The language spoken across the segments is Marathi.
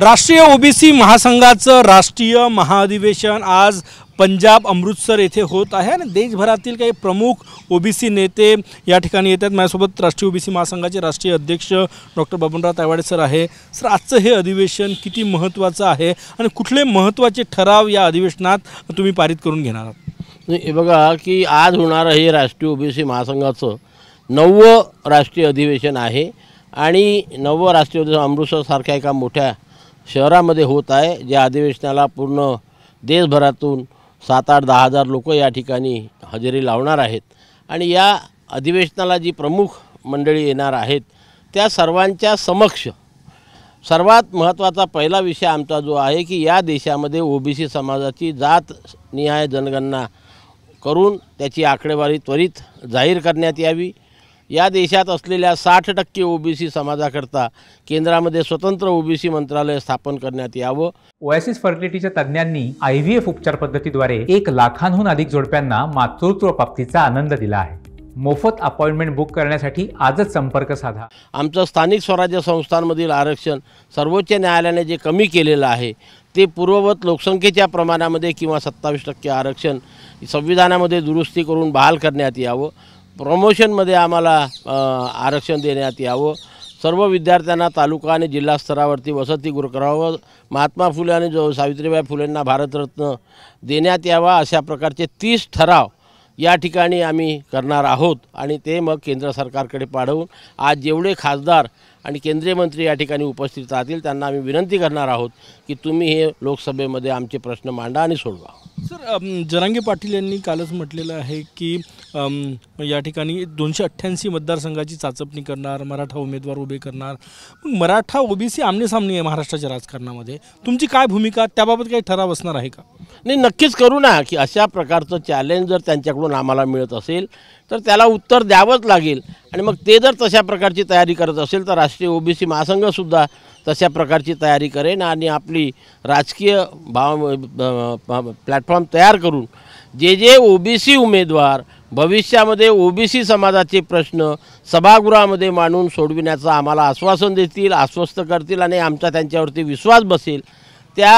राष्ट्रीय ओबीसी महासंघाचं राष्ट्रीय महाअधिवेशन आज पंजाब अमृतसर येथे होत आहे आणि देशभरातील काही प्रमुख ओबीसी नेते या ठिकाणी येतात माझ्यासोबत राष्ट्रीय ओबीसी महासंघाचे राष्ट्रीय अध्यक्ष डॉक्टर बबनराव तायवाडे सर आहे सर आजचं हे अधिवेशन किती महत्त्वाचं आहे आणि कुठले महत्त्वाचे ठराव या अधिवेशनात तुम्ही पारित करून घेणार आहात हे बघा की आज होणारं हे राष्ट्रीय ओबीसी महासंघाचं नववं राष्ट्रीय अधिवेशन आहे आणि नववं राष्ट्रीय अमृतसरसारख्या एका मोठ्या शहरामध्ये होत आहे ज्या अधिवेशनाला पूर्ण देशभरातून सात आठ दहा हजार लोक या ठिकाणी हजेरी लावणार आहेत आणि या अधिवेशनाला जी प्रमुख मंडळी येणार आहेत त्या सर्वांच्या समक्ष सर्वात महत्त्वाचा पहिला विषय आमचा जो आहे की या देशामध्ये ओबीसी समाजाची जात निहाय जनगणना करून त्याची आकडेवारी त्वरित जाहीर करण्यात यावी या देशात असलेल्या साठ टक्के ओबीसी समाजाकरता केंद्रामध्ये स्वतंत्र ओबीसी मंत्रालय स्थापन करण्यात यावं ओएसिस फर्टिलिटीच्या तज्ज्ञांनी आय व्ही एफ उपचार पद्धतीद्वारे एक लाखांहून अधिक जोडप्यांना मातृत्व प्राप्तीचा आनंद दिला आहे मोफत अपॉइंटमेंट बुक करण्यासाठी आजच संपर्क साधा आमचं स्थानिक स्वराज्य संस्थांमधील आरक्षण सर्वोच्च न्यायालयाने जे कमी केलेलं आहे ते पूर्ववत लोकसंख्येच्या प्रमाणामध्ये किंवा सत्तावीस टक्के आरक्षण संविधानामध्ये दुरुस्ती करून बहाल करण्यात यावं प्रमोशनमध्ये आम्हाला आरक्षण देण्यात यावं सर्व विद्यार्थ्यांना तालुका आणि जिल्हा स्तरावरती वसती करावं महात्मा फुले आणि जो सावित्रीबाई फुलेंना भारतरत्न देण्यात यावा अशा प्रकारचे तीस ठराव या ठिकाणी आम्ही करणार आहोत आणि ते मग केंद्र सरकारकडे पाठवून आज जेवढे खासदार आणि केंद्रीय मंत्री या ठिकाणी उपस्थित राहतील त्यांना आम्ही विनंती करणार आहोत की तुम्ही हे लोकसभेमध्ये आमचे प्रश्न मांडा आणि सोडवा सर जरांगे पाटील यांनी कालच म्हटलेलं आहे की या ठिकाणी दोनशे अठ्ठ्याऐंशी मतदारसंघाची चाचपणी करणार मराठा उमेदवार उभे करणार मराठा ओबीसी आमनेसामने आहे महाराष्ट्राच्या राजकारणामध्ये तुमची काय भूमिका त्याबाबत काही ठराव असणार आहे का नाही नक्कीच करू ना की अशा प्रकारचं चॅलेंज जर त्यांच्याकडून आम्हाला मिळत असेल तर त्याला उत्तर द्यावंच लागेल आणि मग ते जर तशा प्रकारची तयारी करत असेल तर राष्ट्रीय ओबीसी महासंघसुद्धा तशा प्रकारची तयारी करेन आणि आपली राजकीय भाव प्लॅटफॉर्म तयार करून जे जे ओबीसी उमेदवार भविष्यामध्ये ओबीसी समाजाचे प्रश्न सभागृहामध्ये मांडून सोडविण्याचं आम्हाला आश्वासन देतील आश्वस्त करतील आणि आमचा त्यांच्यावरती विश्वास बसेल त्या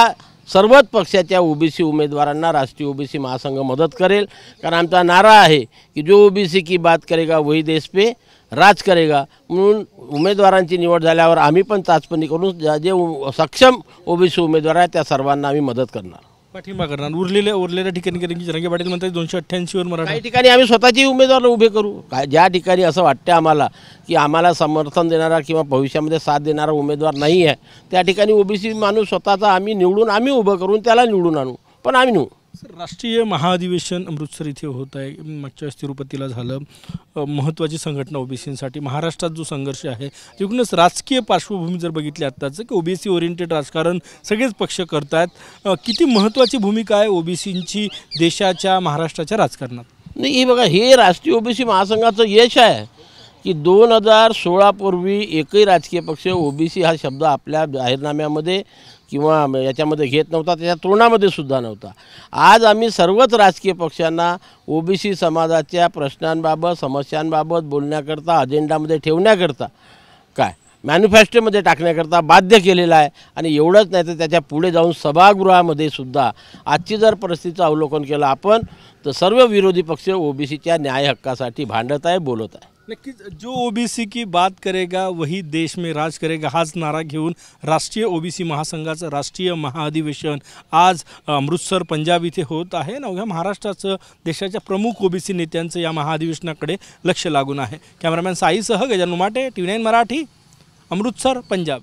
सर्वच पक्षाच्या ओबीसी उमेदवारांना राष्ट्रीय ओबीसी महासंघ मदत करेल कारण आमचा नारा आहे की जो ओबीसी की बात करेगा वही देश पे राज करेगा म्हणून उमेदवारांची निवड झाल्यावर आम्ही पण चाचपणी करून जे सक्षम ओबीसी उमेदवार आहे त्या सर्वांना आम्ही मदत करणार पाठिंबा करणार उरलेल्या उरलेल्या ठिकाणी कारण की पाटील म्हणतात दोनशे अठ्ठ्याऐंशीवर मराठा काही ठिकाणी आम्ही स्वतःची उमेदवार उभे करू ज्या ठिकाणी असं वाटतं आम्हाला की आम्हाला समर्थन देणारा किंवा भविष्यामध्ये साथ देणारा उमेदवार नाही आहे त्या ठिकाणी ओबीसी माणूस स्वतःचा आम्ही निवडून आम्ही उभं करून त्याला निवडून आणू पण आम्ही नेऊ सर राष्ट्रीय महाअधिवेशन अमृतसर इथे होत आहे मागच्या वेळेस तिरुपतीला झालं महत्त्वाची संघटना ओबीसीसाठी महाराष्ट्रात जो संघर्ष आहे एकूणच राजकीय पार्श्वभूमी जर बघितली आत्ताचं की ओबीसी ओरिएंटेड राजकारण सगळेच पक्ष करत आहेत किती महत्त्वाची भूमिका आहे ओबीसींची देशाच्या महाराष्ट्राच्या राजकारणात नाही बघा हे राष्ट्रीय ओबीसी महासंघाचं यश आहे की दोन हजार सोळापूर्वी एकही राजकीय पक्ष ओबीसी हा शब्द आपल्या जाहीरनाम्यामध्ये किंवा याच्यामध्ये घेत नव्हता त्याच्या तोंडामध्ये सुद्धा नव्हता आज आम्ही सर्वच राजकीय पक्षांना ओबीसी समाजाच्या प्रश्नांबाबत समस्यांबाबत बोलण्याकरता अजेंडामध्ये ठेवण्याकरता काय मॅनिफेस्टोमध्ये टाकण्याकरता बाध्य केलेला आहे आणि एवढंच नाही तर त्याच्या पुढे जाऊन सभागृहामध्ये सुद्धा आजची जर परिस्थितीचं अवलोकन केलं आपण तर सर्व विरोधी पक्ष ओबीसीच्या न्याय हक्कासाठी भांडत आहे बोलत आहे नक्कीच जो ओबीसी की बात करेगा वही देश में राज करेगा हाच नारा घेऊन राष्ट्रीय ओबीसी महासंघाचं राष्ट्रीय महाअधिवेशन आज अमृतसर पंजाब इथे होत आहे ना अवघ्या महाराष्ट्राचं देशाच्या प्रमुख ओबीसी नेत्यांचं या महाअधिवेशनाकडे लक्ष लागून आहे कॅमेरामॅन साईसह गजानुमाटे टी नाईन मराठी अमृतसर पंजाब